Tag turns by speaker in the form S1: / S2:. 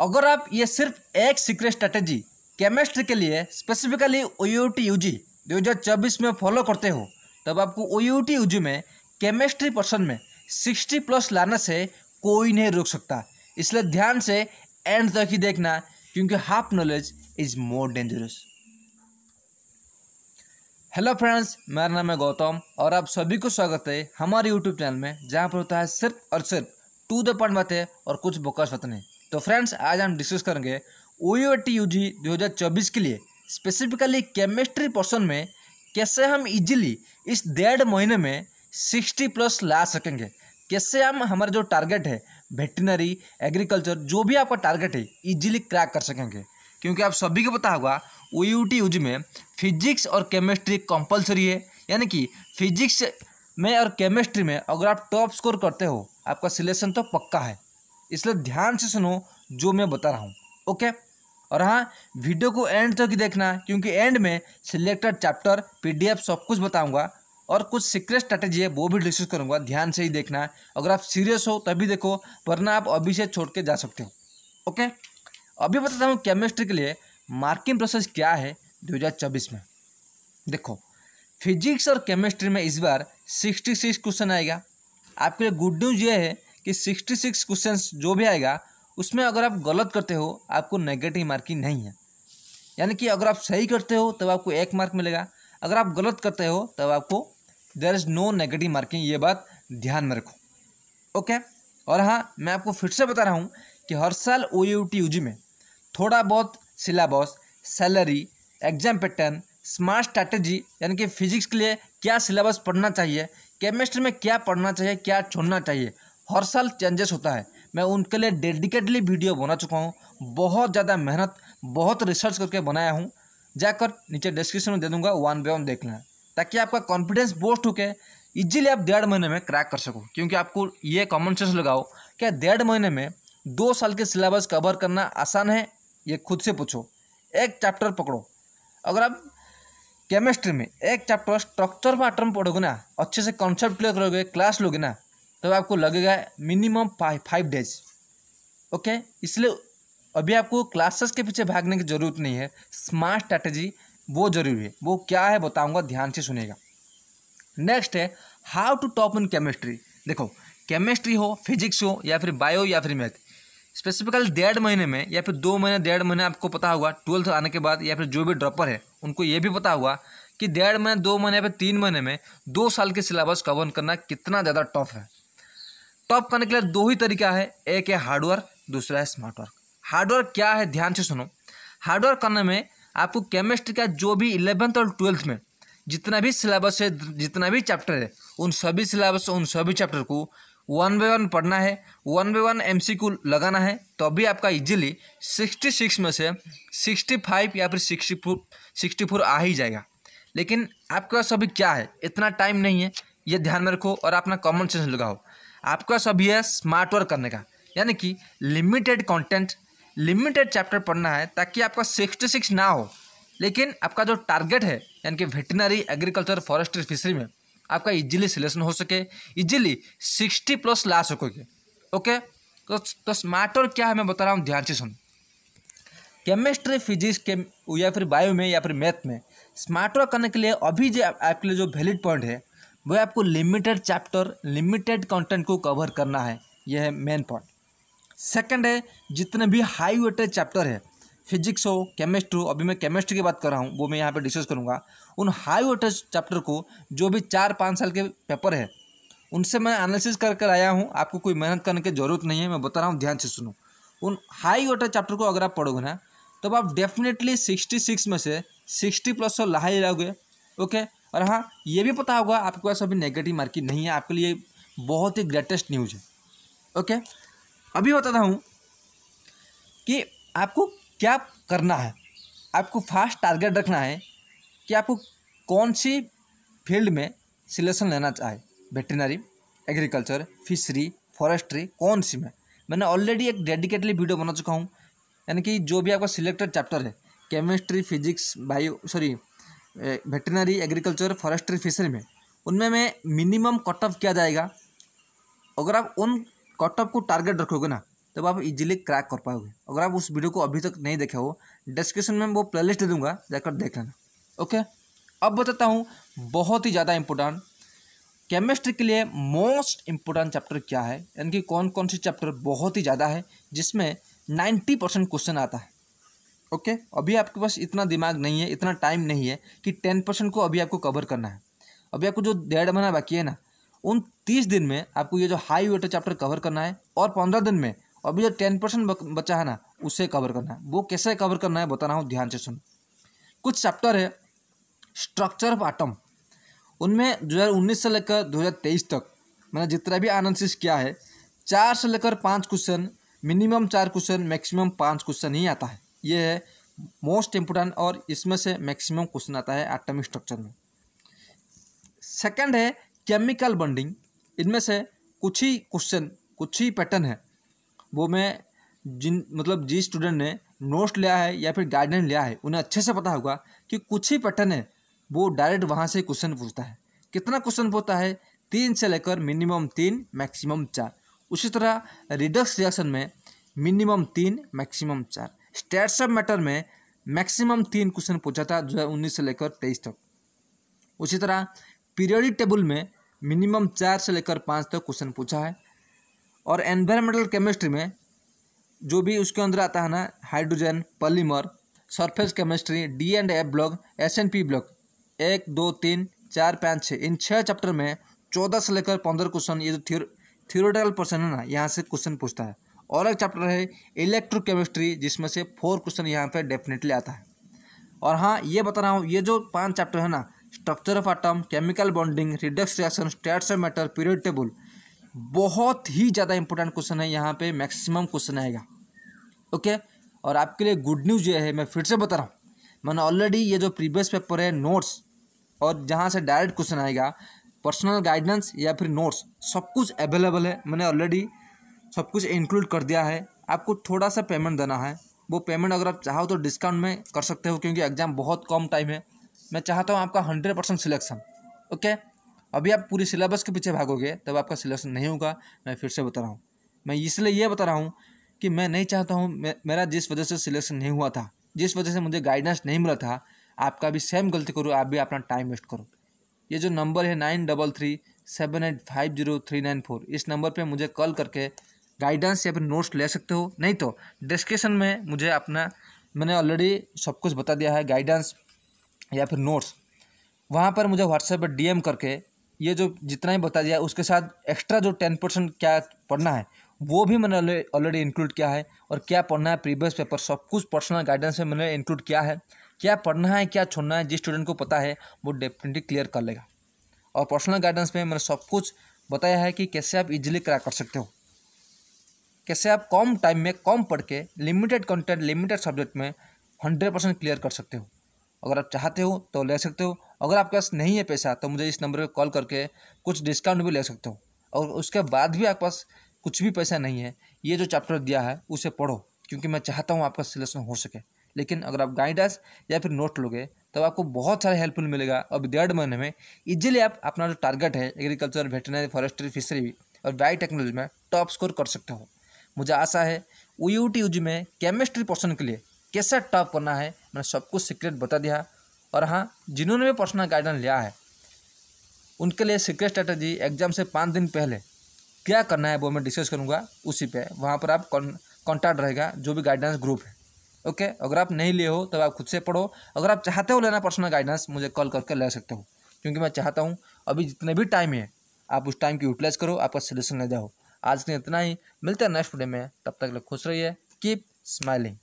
S1: अगर आप ये सिर्फ एक सीक्रेट स्ट्रैटेजी केमिस्ट्री के लिए specifically O U T U G दो हज़ार चौबीस में फॉलो करते हो तब आपको O U T U G में केमिस्ट्री पर्सन में सिक्सटी प्लस लाने से कोई नहीं रोक सकता इसलिए ध्यान से एंड तक ही देखना क्योंकि half knowledge is more dangerous hello friends मेरा नाम है गौतम और आप सभी को स्वागत है हमारे यूट्यूब चैनल में जहाँ पर होता है सिर्फ और सिर्फ टू द पॉइंट बातें और कुछ बोकस वतने तो फ्रेंड्स आज हम डिस्कस करेंगे O U T U G दो हज़ार चौबीस के लिए स्पेसिफिकली केमिस्ट्री पर्सन में कैसे हम इजीली इस डेढ़ महीने में सिक्सटी प्लस ला सकेंगे कैसे हम हमारा जो टारगेट है वेटनरी एग्रीकल्चर जो भी आपका टारगेट है इजीली क्रैक कर सकेंगे क्योंकि आप सभी को पता होगा O U T U G में फिजिक्स और केमिस्ट्री कंपलसरी है यानी कि फिजिक्स में और केमिस्ट्री में अगर आप टॉप स्कोर करते हो आपका सिलेक्शन तो पक्का है इसलिए ध्यान से सुनो जो मैं बता रहा हूँ ओके और हाँ वीडियो को एंड तक तो ही देखना क्योंकि एंड में सिलेक्टेड चैप्टर पीडीएफ सब कुछ बताऊँगा और कुछ सीक्रेट स्ट्रैटेजी है वो भी डिस्कस करूँगा ध्यान से ही देखना अगर आप सीरियस हो तभी देखो वरना आप अभी से छोड़ के जा सकते हो ओके अभी बताता हूँ केमिस्ट्री के लिए मार्किंग प्रोसेस क्या है दो में देखो फिजिक्स और केमिस्ट्री में इस बार सिक्स क्वेश्चन आएगा आपके लिए गुड न्यूज़ ये है कि 66 क्वेश्चन जो भी आएगा उसमें अगर आप गलत करते हो आपको नेगेटिव मार्किंग नहीं है यानी कि अगर आप सही करते हो तब तो आपको एक मार्क मिलेगा अगर आप गलत करते हो तब तो आपको there is no negative marking ये बात ध्यान में रखो ओके और हाँ मैं आपको फिर से बता रहा हूँ कि हर साल ओ यू में थोड़ा बहुत syllabus salary exam pattern smart strategy यानी कि फिजिक्स के लिए क्या सिलेबस पढ़ना चाहिए केमिस्ट्री में क्या पढ़ना चाहिए क्या छोड़ना चाहिए हर साल चेंजेस होता है मैं उनके लिए डेडिकेटली वीडियो बना चुका हूँ बहुत ज़्यादा मेहनत बहुत रिसर्च करके बनाया हूँ जाकर नीचे डिस्क्रिप्शन में दे दूंगा वन बाय वन देख लें ताकि आपका कॉन्फिडेंस बोस्ट होकर इजीली आप डेढ़ महीने में क्रैक कर सको क्योंकि आपको ये कॉमन सेंस लगाओ क्या डेढ़ महीने में दो साल के सिलेबस कवर करना आसान है ये खुद से पूछो एक चैप्टर पकड़ो अगर आप केमिस्ट्री में एक चैप्टर स्ट्रक्चर पैटर्न पढ़ोगे ना अच्छे से कॉन्सेप्ट क्लियर करोगे क्लास लोगे ना तब आपको लगेगा मिनिमम फाइव डेज ओके इसलिए अभी आपको क्लासेस के पीछे भागने की ज़रूरत नहीं है स्मार्ट स्ट्रैटेजी वो ज़रूरी है वो क्या है बताऊंगा ध्यान से सुनेगा नेक्स्ट है how to top in chemistry देखो केमिस्ट्री हो फिजिक्स हो या फिर बायो या फिर मैथ स्पेसिफिकली डेढ़ महीने में या फिर दो महीने डेढ़ महीने आपको पता होगा ट्वेल्थ आने के बाद या फिर जो भी ड्रॉपर है उनको ये भी पता होगा कि डेढ़ महीने दो महीने या फिर तीन महीने में दो साल के सिलेबस कवर करना कितना ज़्यादा टफ है टॉप तो करने के लिए दो ही तरीका है एक है हार्डवर्क दूसरा है स्मार्ट वर्क हार्डवर्क क्या है ध्यान से सुनो हार्डवर्क करने में आपको केमिस्ट्री का जो भी इलेवेंथ और ट्वेल्थ में जितना भी सिलेबस है जितना भी चैप्टर है उन सभी सिलेबस उन सभी चैप्टर को वन बाई वन पढ़ना है वन बाई वन एम लगाना है तो अभी आपका इजीली सिक्स में से सिक्सटी फाइव या फिर सिक्सटी फोर सिक्सटी फोर आ ही जाएगा लेकिन आपके पास अभी क्या है इतना टाइम नहीं है ये ध्यान में रखो और अपना कॉमन सेंस लगाओ आपका सभी है स्मार्ट वर्क करने का यानी कि लिमिटेड कंटेंट लिमिटेड चैप्टर पढ़ना है ताकि आपका सिक्सटी सिक्स ना हो लेकिन आपका जो टारगेट है यानी कि वेटनरी एग्रीकल्चर फॉरेस्ट्री फिशरी में आपका इजीली सिलेक्शन हो सके इजीली सिक्सटी प्लस ला सकोगे ओके तो, तो स्मार्ट वर्क क्या है मैं बता रहा हूँ ध्यान से सुन केमिस्ट्री फिजिक्स के या फिर बायो में या फिर मैथ में स्मार्ट वर्क करने के लिए अभी जो आपके लिए जो वैलिड पॉइंट है वह आपको लिमिटेड चैप्टर लिमिटेड कंटेंट को कवर करना है यह है मेन पॉइंट सेकंड है जितने भी हाई वेटेड चैप्टर है फिजिक्स हो केमिस्ट्री हो अभी मैं केमिस्ट्री की बात कर रहा हूँ वो मैं यहाँ पे डिस्कस करूँगा उन हाई वेटेज चैप्टर को जो भी चार पाँच साल के पेपर है उनसे मैं एनालिसिस कर कर आया हूँ आपको कोई मेहनत करने की ज़रूरत नहीं है मैं बता रहा हूँ ध्यान से सुनो उन हाई वेटेज चैप्टर को अगर आप पढ़ोगे ना तब तो आप डेफिनेटली सिक्सटी सिक्स में से सिक्सटी प्लस और ही रहोगे ओके और हाँ ये भी पता होगा आपके पास अभी नेगेटिव मार्किंग नहीं है आपके लिए बहुत ही ग्रेटेस्ट न्यूज है ओके अभी बताता हूँ कि आपको क्या करना है आपको फास्ट टारगेट रखना है कि आपको कौन सी फील्ड में सिलेक्शन लेना चाहे वेटरनरी एग्रीकल्चर फिशरी फॉरेस्ट्री कौन सी में मैंने ऑलरेडी एक डेडिकेटली वीडियो बना चुका हूँ यानी कि जो भी आपका सिलेक्टेड चैप्टर है chemistry physics bio sorry veterinary agriculture forestry fishery में उनमें में मिनिमम कट ऑफ किया जाएगा अगर आप उन कट ऑफ को टारगेट रखोगे ना तब आप इजीली क्रैक कर पाओगे अगर आप उस वीडियो को अभी तक नहीं देखा हो डिस्क्रिप्शन में वो प्ले दे दूंगा जाकर देख लेना ओके अब बताता हूँ बहुत ही ज़्यादा इम्पोर्टेंट केमिस्ट्री के लिए मोस्ट इम्पोर्टेंट चैप्टर क्या है यानी कि कौन कौन से चैप्टर बहुत ही ज़्यादा है जिसमें नाइन्टी परसेंट क्वेश्चन आता है ओके अभी आपके पास इतना दिमाग नहीं है इतना टाइम नहीं है कि टेन परसेंट को अभी आपको कवर करना है अभी आपको जो डेढ़ महीना बाकी है ना उन तीस दिन में आपको ये जो हाई वेटर चैप्टर कवर करना है और पंद्रह दिन में अभी जो टेन परसेंट बचा है ना उसे कवर करना है वो कैसे कवर करना है बता रहा हूँ ध्यान से सुन कुछ चैप्टर है स्ट्रक्चर ऑफ आटम उनमें दो से लेकर दो तक मैंने जितना भी एनालिसिस किया है चार से लेकर पाँच क्वेश्चन मिनिमम चार क्वेश्चन मैक्सिमम पाँच क्वेश्चन ही आता है ये है मोस्ट इम्पोर्टेंट और इसमें से मैक्सिमम क्वेश्चन आता है एटमिक स्ट्रक्चर में सेकंड है केमिकल बॉन्डिंग इनमें से कुछ ही क्वेश्चन कुछ ही पैटर्न है वो मैं जिन मतलब जिस स्टूडेंट ने नोट्स लिया है या फिर गाइडेंस लिया है उन्हें अच्छे से पता होगा कि कुछ ही पैटर्न है वो डायरेक्ट वहाँ से क्वेश्चन पूछता है कितना क्वेश्चन पूछता है तीन से लेकर मिनिमम तीन मैक्सिमम चार उसी तरह रिडक्स रिएक्शन में मिनिमम तीन मैक्सिमम चार स्टेट्स ऑफ मैटर में मैक्सिमम तीन क्वेश्चन पूछा था दो हज़ार उन्नीस से लेकर तेईस तक उसी तरह पीरियडिक टेबल में मिनिमम चार से लेकर पाँच तक क्वेश्चन पूछा है और एनवायरमेंटल केमिस्ट्री में जो भी उसके अंदर आता है ना hydrogen polymer surface chemistry D and F block S and P block एक दो तीन चार पाँच छः इन छः चैप्टर में चौदह से लेकर पंद्रह क्वेश्चन ये जो थियोरेटिकल पर्सन है ना यहाँ से क्वेश्चन पूछता है और एक चैप्टर है इलेक्ट्रोकेमिस्ट्री जिसमें से फोर क्वेश्चन यहाँ पर डेफिनेटली आता है और हाँ ये बता रहा हूँ ये जो पांच चैप्टर है ना structure of atom chemical bonding redox reaction states of matter period table बहुत ही ज़्यादा इंपॉर्टेंट क्वेश्चन है यहाँ पे मैक्सिमम क्वेश्चन आएगा ओके और आपके लिए गुड न्यूज़ ये है मैं फिर से बता रहा हूँ मैंने ऑलरेडी ये जो प्रीवियस पेपर है नोट्स और जहाँ से डायरेक्ट क्वेश्चन आएगा पर्सनल गाइडेंस या फिर नोट्स सब कुछ अवेलेबल है मैंने ऑलरेडी सब कुछ इंक्लूड कर दिया है आपको थोड़ा सा पेमेंट देना है वो पेमेंट अगर आप चाहो तो डिस्काउंट में कर सकते हो क्योंकि एग्ज़ाम बहुत कम टाइम है मैं चाहता हूँ आपका हंड्रेड परसेंट सिलेक्शन ओके अभी आप पूरी सिलेबस के पीछे भागोगे तब आपका सिलेक्शन नहीं होगा मैं फिर से बता रहा हूँ मैं इसलिए ये बता रहा हूँ कि मैं नहीं चाहता हूँ मेरा जिस वजह से सिलेक्शन नहीं हुआ था जिस वजह से मुझे गाइडेंस नहीं मिला था आपका भी सेम गलती करो आप भी अपना टाइम वेस्ट करो ये जो नंबर है nine double three seven eight five zero three nine four इस नंबर पे मुझे कॉल करके गाइडेंस या फिर नोट्स ले सकते हो नहीं तो डिस्कशन में मुझे अपना मैंने ऑलरेडी सब कुछ बता दिया है गाइडेंस या फिर नोट्स वहाँ पर मुझे व्हाट्सएप पर डीएम करके ये जो जितना ही बता दिया उसके साथ एक्स्ट्रा जो टेन परसेंट क्या पढ़ना है वो भी मैंने ऑलरेडी इंक्लूड किया है और क्या पढ़ना है प्रीवियस पेपर सब कुछ पर्सनल गाइडेंस में मैंने इंक्लूड किया है क्या पढ़ना है क्या छोड़ना है जिस स्टूडेंट को पता है वो डेफिनेटली क्लियर कर लेगा और पर्सनल गाइडेंस में मैंने सब कुछ बताया है कि कैसे आप इजीली क्रैक कर सकते हो कैसे आप कम टाइम में कम पढ़ के लिमिटेड कंटेंट लिमिटेड सब्जेक्ट में हंड्रेड परसेंट क्लियर कर सकते हो अगर आप चाहते हो तो ले सकते हो अगर आपके पास नहीं है पैसा तो मुझे इस नंबर पर कॉल करके कुछ डिस्काउंट भी ले सकते हो और उसके बाद भी आपके पास कुछ भी पैसा नहीं है ये जो चैप्टर दिया है उसे पढ़ो क्योंकि मैं चाहता हूँ आपका सिलेक्शन हो सके लेकिन अगर आप गाइडेंस या फिर नोट लोगे तब तो आपको बहुत सारे हेल्पफुल मिलेगा और डेढ़ महीने में इजीली आप अपना जो टारगेट है एग्रीकल्चर वेटनरी फॉरेस्ट्री फिशरी और बायोटेक्नोलॉजी में टॉप स्कोर कर सकते हो मुझे आशा है ओ यू में केमिस्ट्री पर्सन के लिए कैसे टॉप करना है मैंने सब कुछ सीक्रेट बता दिया और हाँ जिन्होंने भी पर्सनल गाइडेंस लिया है उनके लिए सीक्रेट स्ट्रैटेजी एग्जाम से पाँच दिन पहले क्या करना है वो मैं डिस्कस करूँगा उसी पे वहाँ पर आप कॉन्टैक्ट रहेगा जो भी गाइडेंस ग्रुप है ओके अगर आप नहीं लिए हो तो आप खुद से पढ़ो अगर आप चाहते हो लेना पर्सनल गाइडेंस मुझे कॉल करके ले सकते हो क्योंकि मैं चाहता हूँ अभी जितने भी टाइम है आप उस टाइम की यूटिलाइज करो आपका सिलेक्शन ले जाओ आज के इतना ही मिलते हैं नेक्स्ट वीडियो में तब तक लोग खुश रहिए कीप स्माइलिंग